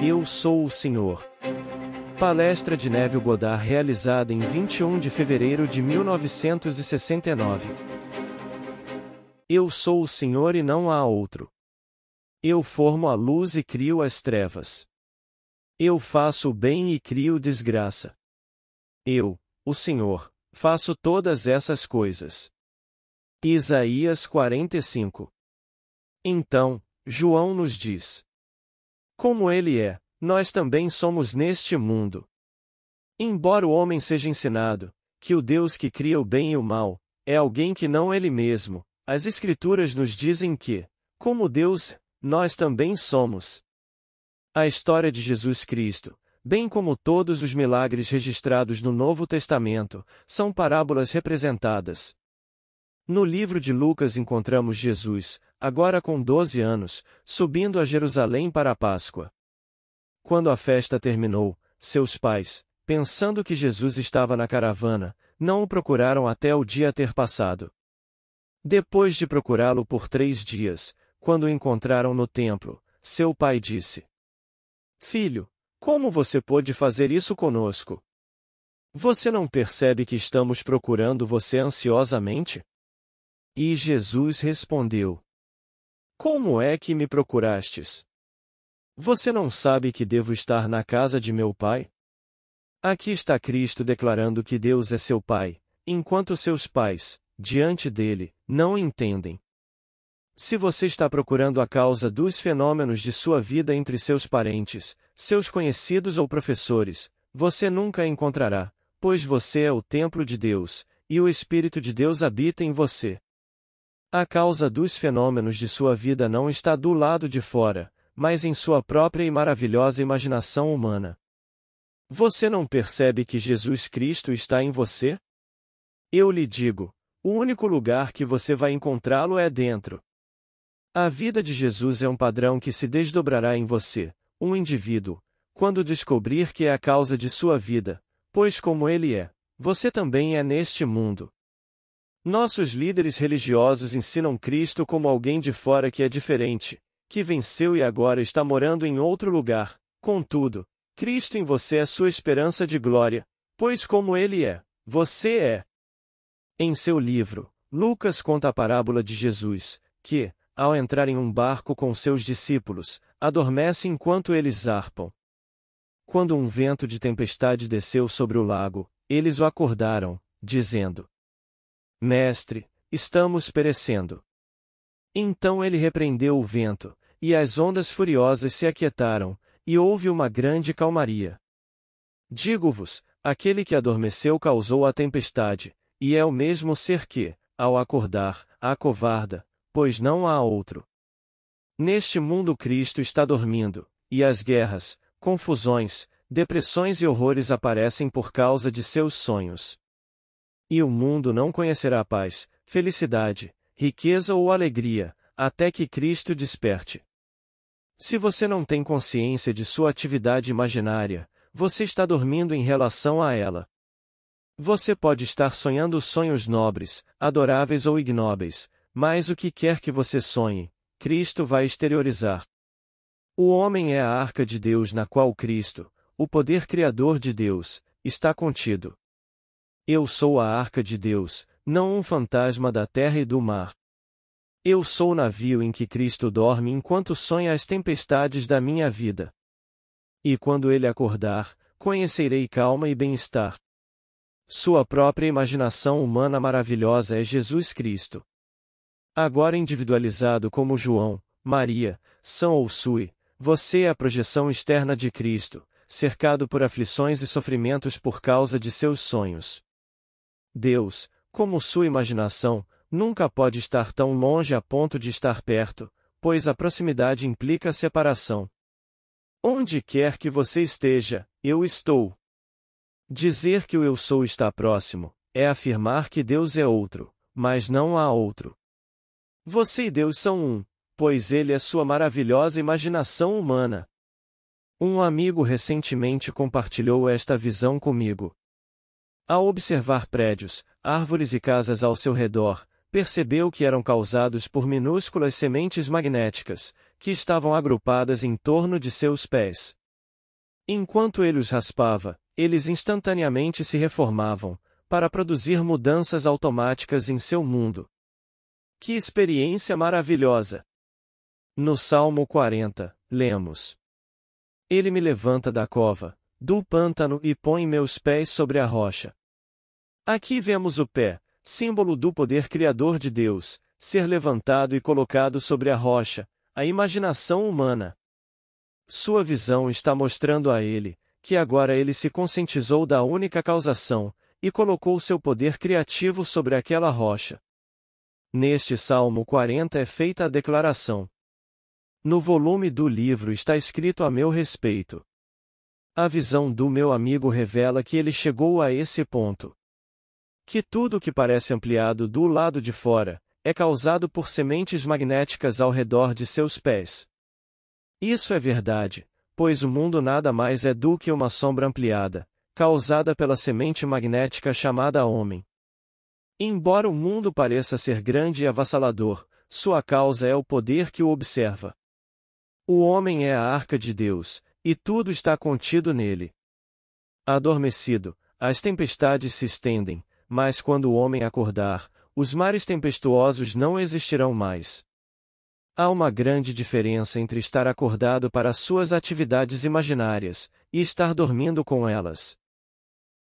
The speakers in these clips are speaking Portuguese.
Eu sou o Senhor. Palestra de Neville Goddard realizada em 21 de fevereiro de 1969. Eu sou o Senhor e não há outro. Eu formo a luz e crio as trevas. Eu faço o bem e crio desgraça. Eu, o Senhor, faço todas essas coisas. Isaías 45. Então, João nos diz: como ele é, nós também somos neste mundo. Embora o homem seja ensinado que o Deus que cria o bem e o mal é alguém que não ele mesmo, as Escrituras nos dizem que, como Deus, nós também somos. A história de Jesus Cristo, bem como todos os milagres registrados no Novo Testamento, são parábolas representadas. No livro de Lucas encontramos Jesus, agora com doze anos, subindo a Jerusalém para a Páscoa. Quando a festa terminou, seus pais, pensando que Jesus estava na caravana, não o procuraram até o dia ter passado. Depois de procurá-lo por três dias, quando o encontraram no templo, seu pai disse: Filho, como você pôde fazer isso conosco? Você não percebe que estamos procurando você ansiosamente? E Jesus respondeu: como é que me procurastes? Você não sabe que devo estar na casa de meu pai? Aqui está Cristo declarando que Deus é seu pai, enquanto seus pais, diante dele, não entendem. Se você está procurando a causa dos fenômenos de sua vida entre seus parentes, seus conhecidos ou professores, você nunca a encontrará, pois você é o templo de Deus, e o Espírito de Deus habita em você. A causa dos fenômenos de sua vida não está do lado de fora, mas em sua própria e maravilhosa imaginação humana. Você não percebe que Jesus Cristo está em você? Eu lhe digo: o único lugar que você vai encontrá-lo é dentro. A vida de Jesus é um padrão que se desdobrará em você, um indivíduo, quando descobrir que é a causa de sua vida, pois como ele é, você também é neste mundo. Nossos líderes religiosos ensinam Cristo como alguém de fora que é diferente, que venceu e agora está morando em outro lugar. Contudo, Cristo em você é sua esperança de glória, pois como ele é, você é. Em seu livro, Lucas conta a parábola de Jesus, que, ao entrar em um barco com seus discípulos, adormece enquanto eles zarpam. Quando um vento de tempestade desceu sobre o lago, eles o acordaram, dizendo: Mestre, estamos perecendo. Então ele repreendeu o vento, e as ondas furiosas se aquietaram, e houve uma grande calmaria. Digo-vos, aquele que adormeceu causou a tempestade, e é o mesmo ser que, ao acordar, a covarda, pois não há outro. Neste mundo Cristo está dormindo, e as guerras, confusões, depressões e horrores aparecem por causa de seus sonhos. E o mundo não conhecerá paz, felicidade, riqueza ou alegria, até que Cristo desperte. Se você não tem consciência de sua atividade imaginária, você está dormindo em relação a ela. Você pode estar sonhando sonhos nobres, adoráveis ou ignóbeis, mas o que quer que você sonhe, Cristo vai exteriorizar. O homem é a arca de Deus na qual Cristo, o poder criador de Deus, está contido. Eu sou a arca de Deus, não um fantasma da terra e do mar. Eu sou o navio em que Cristo dorme enquanto sonha as tempestades da minha vida. E quando ele acordar, conhecerei calma e bem-estar. Sua própria imaginação humana maravilhosa é Jesus Cristo. Agora individualizado como João, Maria, São ou Sui, você é a projeção externa de Cristo, cercado por aflições e sofrimentos por causa de seus sonhos. Deus, como sua imaginação, nunca pode estar tão longe a ponto de estar perto, pois a proximidade implica separação. Onde quer que você esteja, eu estou. Dizer que o eu sou está próximo é afirmar que Deus é outro, mas não há outro. Você e Deus são um, pois ele é sua maravilhosa imaginação humana. Um amigo recentemente compartilhou esta visão comigo, ao observar prédios, árvores e casas ao seu redor, percebeu que eram causados por minúsculas sementes magnéticas, que estavam agrupadas em torno de seus pés. Enquanto ele os raspava, eles instantaneamente se reformavam, para produzir mudanças automáticas em seu mundo. Que experiência maravilhosa! No Salmo 40, lemos: Ele me levanta da cova, do pântano e põe meus pés sobre a rocha. Aqui vemos o pé, símbolo do poder criador de Deus, ser levantado e colocado sobre a rocha, a imaginação humana. Sua visão está mostrando a ele, que agora ele se conscientizou da única causação, e colocou seu poder criativo sobre aquela rocha. Neste Salmo 40 é feita a declaração. No volume do livro está escrito a meu respeito. A visão do meu amigo revela que ele chegou a esse ponto que tudo o que parece ampliado do lado de fora é causado por sementes magnéticas ao redor de seus pés. Isso é verdade, pois o mundo nada mais é do que uma sombra ampliada, causada pela semente magnética chamada homem. Embora o mundo pareça ser grande e avassalador, sua causa é o poder que o observa. O homem é a arca de Deus, e tudo está contido nele. Adormecido, as tempestades se estendem, mas quando o homem acordar, os mares tempestuosos não existirão mais. Há uma grande diferença entre estar acordado para suas atividades imaginárias e estar dormindo com elas.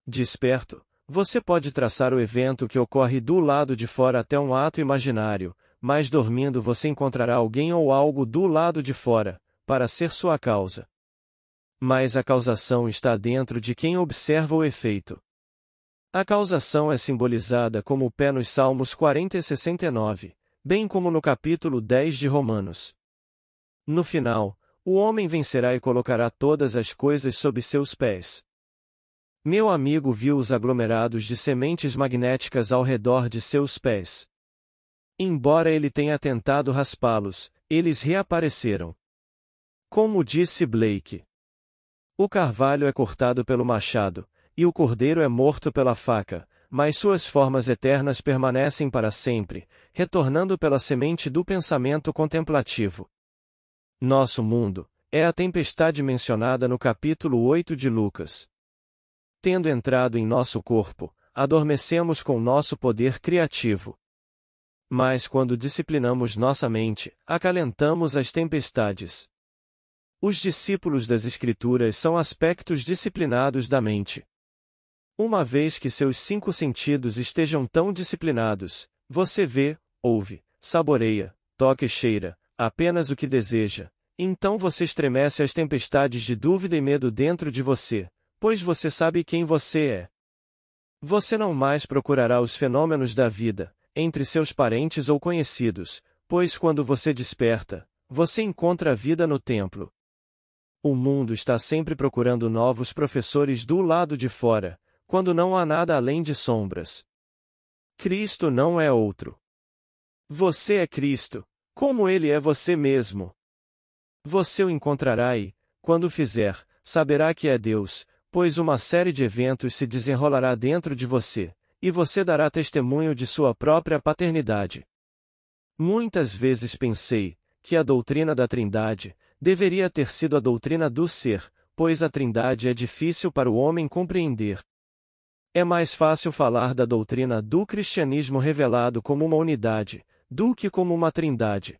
Desperto, você pode traçar o evento que ocorre do lado de fora até um ato imaginário, mas dormindo você encontrará alguém ou algo do lado de fora, para ser sua causa. Mas a causação está dentro de quem observa o efeito. A causação é simbolizada como o pé nos Salmos 40 e 69, bem como no capítulo 10 de Romanos. No final, o homem vencerá e colocará todas as coisas sob seus pés. Meu amigo viu os aglomerados de sementes magnéticas ao redor de seus pés. Embora ele tenha tentado raspá-los, eles reapareceram. Como disse Blake, o carvalho é cortado pelo machado, e o cordeiro é morto pela faca, mas suas formas eternas permanecem para sempre, retornando pela semente do pensamento contemplativo. Nosso mundo é a tempestade mencionada no capítulo 8 de Lucas. Tendo entrado em nosso corpo, adormecemos com nosso poder criativo. Mas quando disciplinamos nossa mente, acalentamos as tempestades. Os discípulos das Escrituras são aspectos disciplinados da mente. Uma vez que seus cinco sentidos estejam tão disciplinados, você vê, ouve, saboreia, toca e cheira, apenas o que deseja. Então você estremece as tempestades de dúvida e medo dentro de você, pois você sabe quem você é. Você não mais procurará os fenômenos da vida, entre seus parentes ou conhecidos, pois quando você desperta, você encontra a vida no templo. O mundo está sempre procurando novos professores do lado de fora, quando não há nada além de sombras. Cristo não é outro. Você é Cristo, como ele é você mesmo. Você o encontrará e, quando fizer, saberá que é Deus, pois uma série de eventos se desenrolará dentro de você, e você dará testemunho de sua própria paternidade. Muitas vezes pensei que a doutrina da Trindade deveria ter sido a doutrina do ser, pois a Trindade é difícil para o homem compreender, é mais fácil falar da doutrina do cristianismo revelado como uma unidade, do que como uma trindade.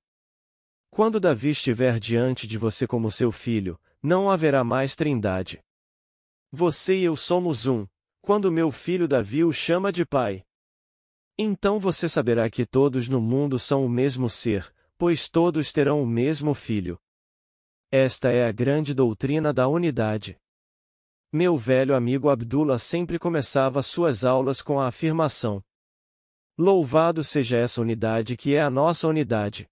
Quando Davi estiver diante de você como seu filho, não haverá mais trindade. Você e eu somos um, quando meu filho Davi o chama de pai. Então você saberá que todos no mundo são o mesmo ser, pois todos terão o mesmo filho. Esta é a grande doutrina da unidade. Meu velho amigo Abdullah sempre começava suas aulas com a afirmação: Louvado seja essa unidade que é a nossa unidade.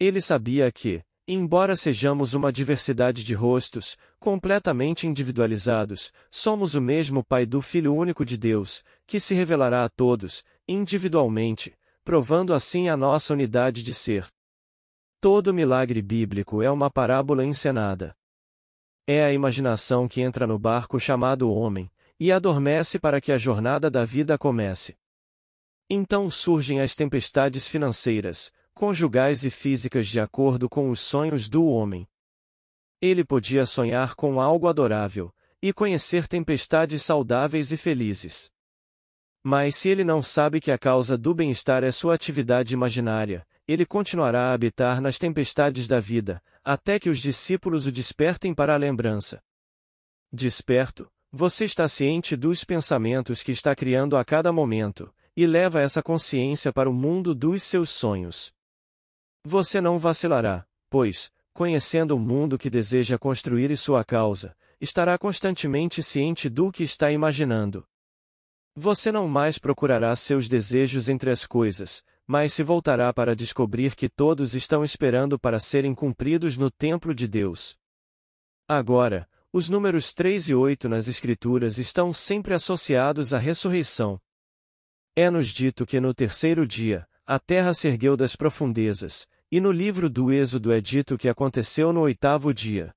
Ele sabia que, embora sejamos uma diversidade de rostos, completamente individualizados, somos o mesmo Pai do Filho único de Deus, que se revelará a todos, individualmente, provando assim a nossa unidade de ser. Todo milagre bíblico é uma parábola encenada. É a imaginação que entra no barco chamado homem, e adormece para que a jornada da vida comece. Então surgem as tempestades financeiras, conjugais e físicas de acordo com os sonhos do homem. Ele podia sonhar com algo adorável, e conhecer tempestades saudáveis e felizes. Mas se ele não sabe que a causa do bem-estar é sua atividade imaginária, ele continuará a habitar nas tempestades da vida, até que os discípulos o despertem para a lembrança. Desperto, você está ciente dos pensamentos que está criando a cada momento, e leva essa consciência para o mundo dos seus sonhos. Você não vacilará, pois, conhecendo o mundo que deseja construir e sua causa, estará constantemente ciente do que está imaginando. Você não mais procurará seus desejos entre as coisas, mas se voltará para descobrir que todos estão esperando para serem cumpridos no templo de Deus. Agora, os números 3 e 8 nas Escrituras estão sempre associados à ressurreição. É-nos dito que no terceiro dia, a terra se ergueu das profundezas, e no livro do Êxodo é dito que aconteceu no oitavo dia.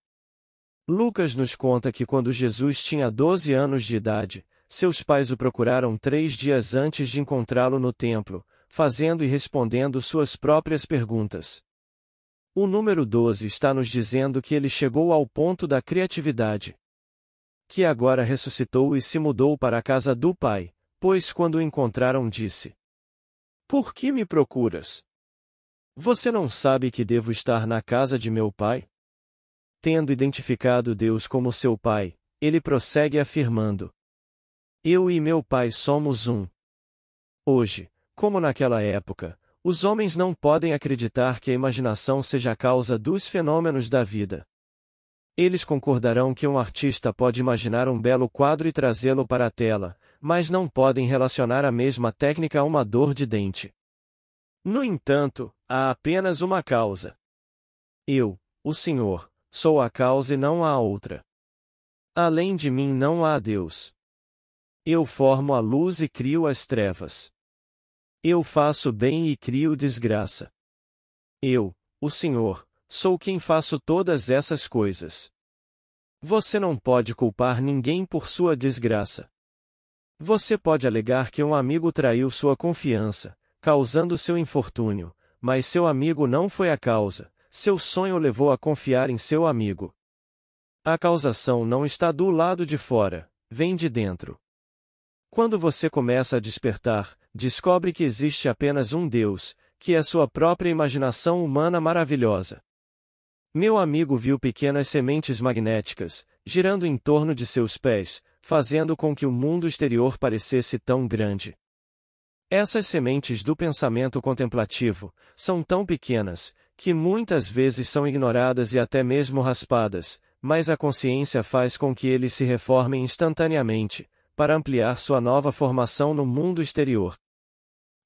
Lucas nos conta que quando Jesus tinha 12 anos de idade, seus pais o procuraram três dias antes de encontrá-lo no templo, fazendo e respondendo suas próprias perguntas. O número 12 está nos dizendo que ele chegou ao ponto da criatividade. Que agora ressuscitou e se mudou para a casa do pai, pois quando o encontraram disse: Por que me procuras? Você não sabe que devo estar na casa de meu pai? Tendo identificado Deus como seu pai, ele prossegue afirmando: Eu e meu pai somos um. Hoje, como naquela época, os homens não podem acreditar que a imaginação seja a causa dos fenômenos da vida. Eles concordarão que um artista pode imaginar um belo quadro e trazê-lo para a tela, mas não podem relacionar a mesma técnica a uma dor de dente. No entanto, há apenas uma causa. Eu, o Senhor, sou a causa e não há outra. Além de mim não há Deus. Eu formo a luz e crio as trevas. Eu faço bem e crio desgraça. Eu, o Senhor, sou quem faço todas essas coisas. Você não pode culpar ninguém por sua desgraça. Você pode alegar que um amigo traiu sua confiança, causando seu infortúnio, mas seu amigo não foi a causa, seu sonho levou a confiar em seu amigo. A causação não está do lado de fora, vem de dentro. Quando você começa a despertar, descobre que existe apenas um Deus, que é sua própria imaginação humana maravilhosa. Meu amigo viu pequenas sementes magnéticas, girando em torno de seus pés, fazendo com que o mundo exterior parecesse tão grande. Essas sementes do pensamento contemplativo são tão pequenas que muitas vezes são ignoradas e até mesmo raspadas, mas a consciência faz com que eles se reformem instantaneamente, para ampliar sua nova formação no mundo exterior.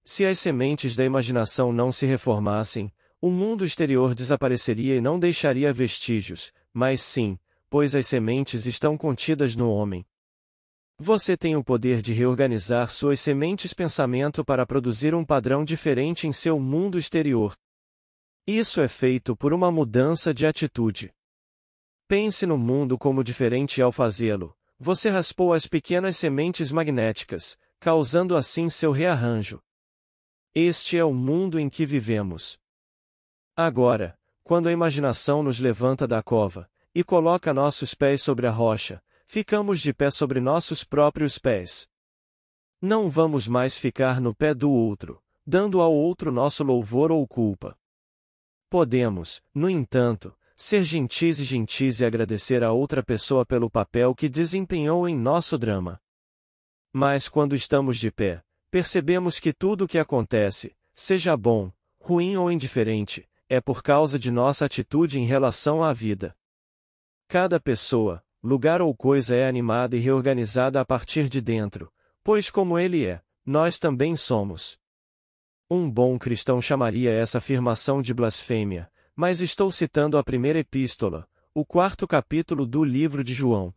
Se as sementes da imaginação não se reformassem, o mundo exterior desapareceria e não deixaria vestígios, mas sim, pois as sementes estão contidas no homem. Você tem o poder de reorganizar suas sementes pensamento para produzir um padrão diferente em seu mundo exterior. Isso é feito por uma mudança de atitude. Pense no mundo como diferente ao fazê-lo. Você raspou as pequenas sementes magnéticas, causando assim seu rearranjo. Este é o mundo em que vivemos. Agora, quando a imaginação nos levanta da cova e coloca nossos pés sobre a rocha, ficamos de pé sobre nossos próprios pés. Não vamos mais ficar no pé do outro, dando ao outro nosso louvor ou culpa. Podemos, no entanto, ser gentis e gentis e agradecer a outra pessoa pelo papel que desempenhou em nosso drama. Mas quando estamos de pé, Percebemos que tudo o que acontece, seja bom, ruim ou indiferente, é por causa de nossa atitude em relação à vida. Cada pessoa, lugar ou coisa é animada e reorganizada a partir de dentro, pois como ele é, nós também somos. Um bom cristão chamaria essa afirmação de blasfêmia, mas estou citando a primeira epístola, o quarto capítulo do livro de João.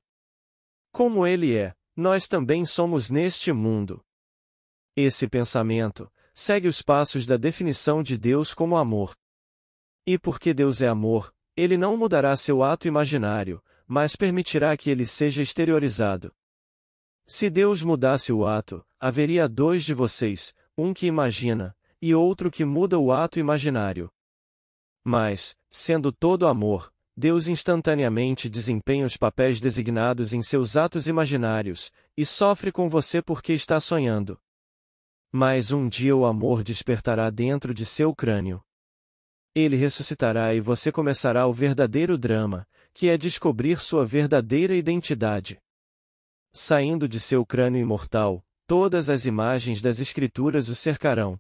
Como ele é, nós também somos neste mundo. Esse pensamento segue os passos da definição de Deus como amor. E porque Deus é amor, ele não mudará seu ato imaginário, mas permitirá que ele seja exteriorizado. Se Deus mudasse o ato, haveria dois de vocês, um que imagina, e outro que muda o ato imaginário. Mas, sendo todo amor, Deus instantaneamente desempenha os papéis designados em seus atos imaginários, e sofre com você porque está sonhando. Mas um dia o amor despertará dentro de seu crânio. Ele ressuscitará e você começará o verdadeiro drama, que é descobrir sua verdadeira identidade. Saindo de seu crânio imortal, todas as imagens das Escrituras o cercarão.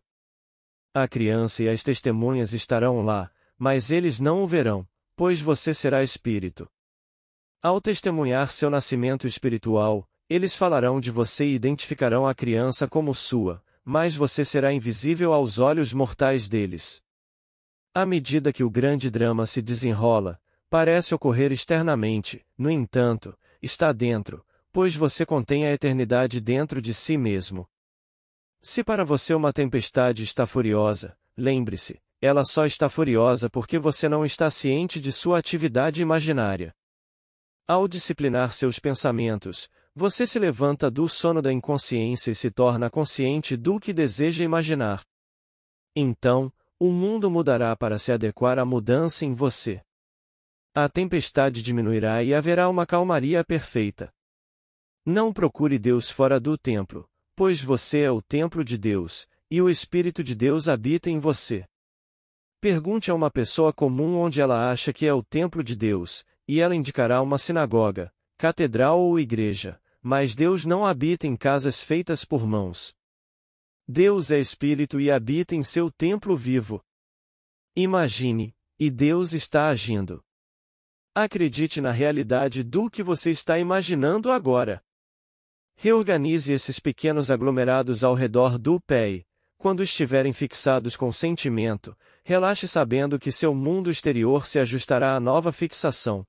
A criança e as testemunhas estarão lá, mas eles não o verão, pois você será espírito. Ao testemunhar seu nascimento espiritual, eles falarão de você e identificarão a criança como sua, mais você será invisível aos olhos mortais deles. À medida que o grande drama se desenrola, parece ocorrer externamente, no entanto, está dentro, pois você contém a eternidade dentro de si mesmo. Se para você uma tempestade está furiosa, lembre-se, ela só está furiosa porque você não está ciente de sua atividade imaginária. Ao disciplinar seus pensamentos, você se levanta do sono da inconsciência e se torna consciente do que deseja imaginar. Então, o mundo mudará para se adequar à mudança em você. A tempestade diminuirá e haverá uma calmaria perfeita. Não procure Deus fora do templo, pois você é o templo de Deus, e o Espírito de Deus habita em você. Pergunte a uma pessoa comum onde ela acha que é o templo de Deus, e ela indicará uma sinagoga, catedral ou igreja. Mas Deus não habita em casas feitas por mãos. Deus é espírito e habita em seu templo vivo. Imagine, e Deus está agindo. Acredite na realidade do que você está imaginando agora. Reorganize esses pequenos aglomerados ao redor do E, Quando estiverem fixados com sentimento, relaxe sabendo que seu mundo exterior se ajustará à nova fixação.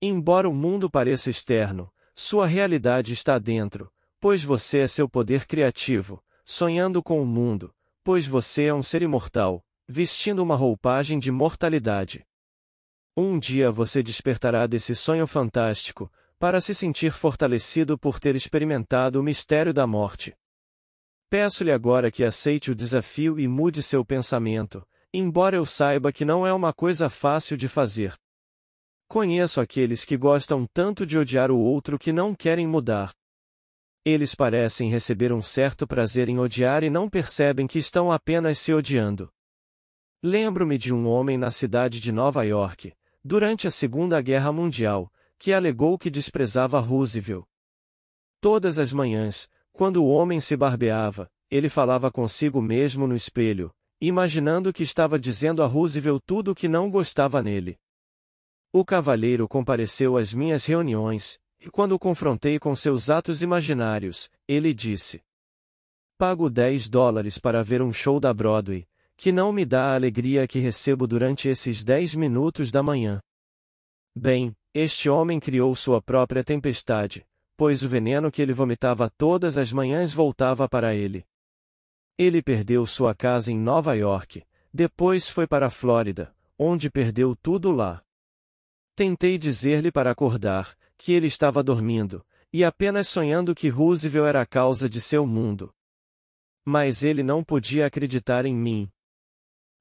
Embora o mundo pareça externo, sua realidade está dentro, pois você é seu poder criativo, sonhando com o mundo, pois você é um ser imortal, vestindo uma roupagem de mortalidade. Um dia você despertará desse sonho fantástico, para se sentir fortalecido por ter experimentado o mistério da morte. Peço-lhe agora que aceite o desafio e mude seu pensamento, embora eu saiba que não é uma coisa fácil de fazer. Conheço aqueles que gostam tanto de odiar o outro que não querem mudar. Eles parecem receber um certo prazer em odiar e não percebem que estão apenas se odiando. Lembro-me de um homem na cidade de Nova York, durante a Segunda Guerra Mundial, que alegou que desprezava Roosevelt. Todas as manhãs, quando o homem se barbeava, ele falava consigo mesmo no espelho, imaginando que estava dizendo a Roosevelt tudo o que não gostava nele. O cavalheiro compareceu às minhas reuniões, e quando o confrontei com seus atos imaginários, ele disse: Pago 10 dólares para ver um show da Broadway, que não me dá a alegria que recebo durante esses 10 minutos da manhã. Bem, este homem criou sua própria tempestade, pois o veneno que ele vomitava todas as manhãs voltava para ele. Ele perdeu sua casa em Nova York, depois foi para a Flórida, onde perdeu tudo lá. Tentei dizer-lhe para acordar, que ele estava dormindo, e apenas sonhando que Roosevelt era a causa de seu mundo. Mas ele não podia acreditar em mim.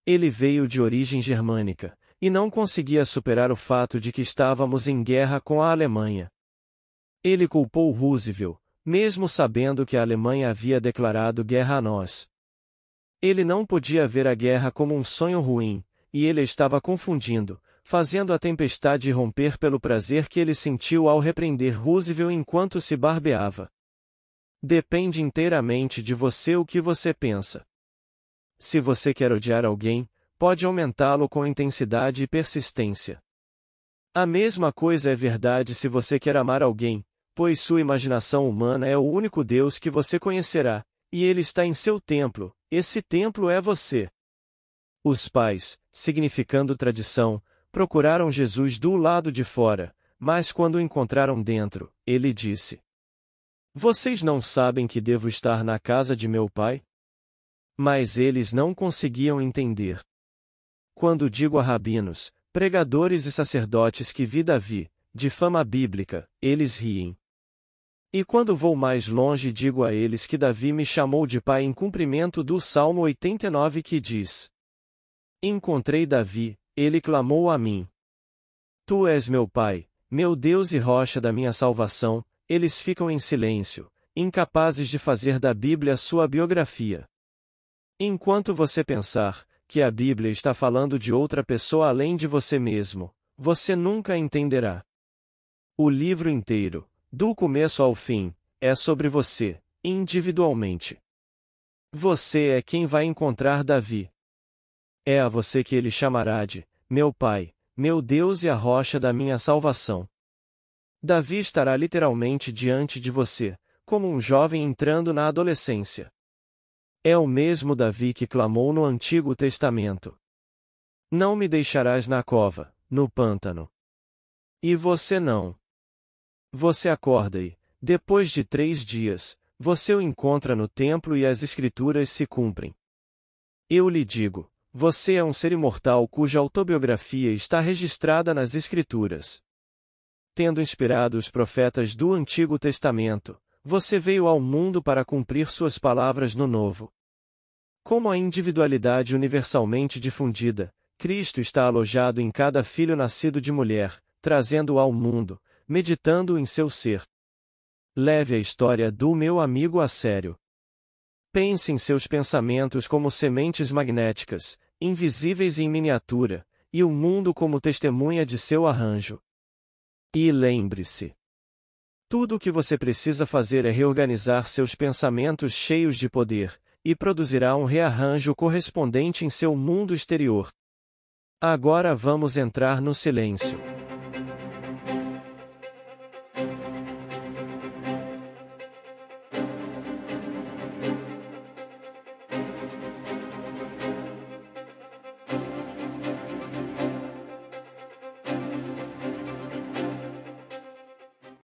Ele veio de origem germânica, e não conseguia superar o fato de que estávamos em guerra com a Alemanha. Ele culpou Roosevelt, mesmo sabendo que a Alemanha havia declarado guerra a nós. Ele não podia ver a guerra como um sonho ruim, e ele estava confundindo, fazendo a tempestade romper pelo prazer que ele sentiu ao repreender Roosevelt enquanto se barbeava. Depende inteiramente de você o que você pensa. Se você quer odiar alguém, pode aumentá-lo com intensidade e persistência. A mesma coisa é verdade se você quer amar alguém, pois sua imaginação humana é o único Deus que você conhecerá, e ele está em seu templo, esse templo é você. Os pais, significando tradição, Procuraram Jesus do lado de fora, mas quando o encontraram dentro, ele disse: Vocês não sabem que devo estar na casa de meu pai? Mas eles não conseguiam entender. Quando digo a rabinos, pregadores e sacerdotes que vi Davi, de fama bíblica, eles riem. E quando vou mais longe digo a eles que Davi me chamou de pai em cumprimento do Salmo 89 que diz: Encontrei Davi, ele clamou a mim. Tu és meu Pai, meu Deus e rocha da minha salvação, eles ficam em silêncio, incapazes de fazer da Bíblia sua biografia. Enquanto você pensar que a Bíblia está falando de outra pessoa além de você mesmo, você nunca entenderá. O livro inteiro, do começo ao fim, é sobre você, individualmente. Você é quem vai encontrar Davi. É a você que ele chamará de, meu Pai, meu Deus e a rocha da minha salvação. Davi estará literalmente diante de você, como um jovem entrando na adolescência. É o mesmo Davi que clamou no Antigo Testamento. Não me deixarás na cova, no pântano. E você não. Você acorda e, depois de três dias, você o encontra no templo e as escrituras se cumprem. Eu lhe digo, você é um ser imortal cuja autobiografia está registrada nas Escrituras. Tendo inspirado os profetas do Antigo Testamento, você veio ao mundo para cumprir suas palavras no Novo. Como a individualidade universalmente difundida, Cristo está alojado em cada filho nascido de mulher, trazendo-o ao mundo, meditando em seu ser. Leve a história do meu amigo a sério. Pense em seus pensamentos como sementes magnéticas, invisíveis em miniatura, e o mundo como testemunha de seu arranjo. E lembre-se: tudo o que você precisa fazer é reorganizar seus pensamentos cheios de poder, e produzirá um rearranjo correspondente em seu mundo exterior. Agora vamos entrar no silêncio.